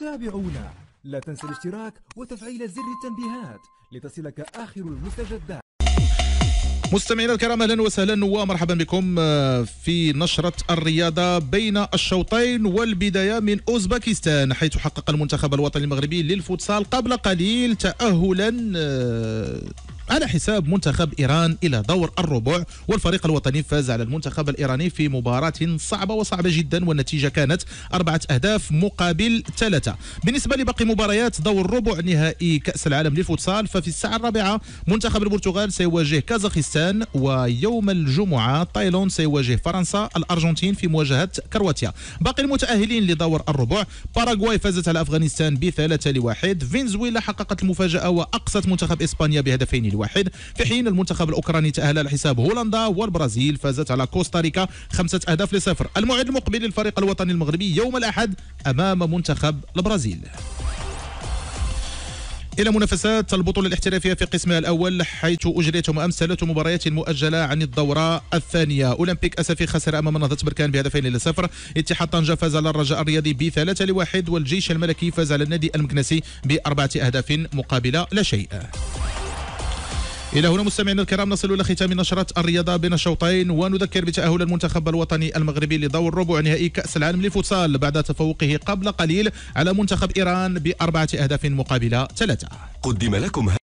تابعونا لا تنسى الاشتراك وتفعيل زر التنبيهات لتصلك آخر المستجدات مستمعينا الكرام اهلا وسهلا ومرحبا بكم آه، في نشره الرياضه بين الشوطين والبدايه من اوزبكستان حيث حقق المنتخب الوطني المغربي للفوتسال قبل قليل تاهلا آه، على حساب منتخب إيران إلى دور الربع والفريق الوطني فاز على المنتخب الإيراني في مباراة صعبة وصعبة جدا والنتيجة كانت أربعة أهداف مقابل ثلاثة بالنسبة لباقي مباريات دور ربع نهائي كأس العالم للفوتسال ففي الساعة الرابعة منتخب البرتغال سيواجه كازاخستان ويوم الجمعة تايلاند سيواجه فرنسا الأرجنتين في مواجهة كرواتيا باقي المتأهلين لدور الربع باراغواي فازت على أفغانستان بثلاثة لواحد فنزويلا حققت المفاجأة وأقصت منتخب إسبانيا بهدفين واحد في حين المنتخب الأوكراني تأهل على حساب هولندا والبرازيل فازت على كوستاريكا خمسة أهداف لصفر الموعد المقبل للفريق الوطني المغربي يوم الأحد أمام منتخب البرازيل إلى منافسات البطولة الاحترافية في قسمها الأول حيث يوم أمس ثلاث مباريات مؤجلة عن الدورة الثانية أولمبيك أسفي خسر أمام نهضة بركان بهدفين لصفر اتحاد طنجة فاز على الرجاء الرياضي بثلاثة لواحد والجيش الملكي فاز على النادي المكنسي بأربعة أهداف مقابل لا شيء الى هنا مستمعينا الكرام نصل الى ختام نشره الرياضه بين الشوطين ونذكر بتاهل المنتخب الوطني المغربي لدور ربع نهائي كاس العالم للفوتسال بعد تفوقه قبل قليل على منتخب ايران باربعه اهداف مقابل ثلاثه قدم لكم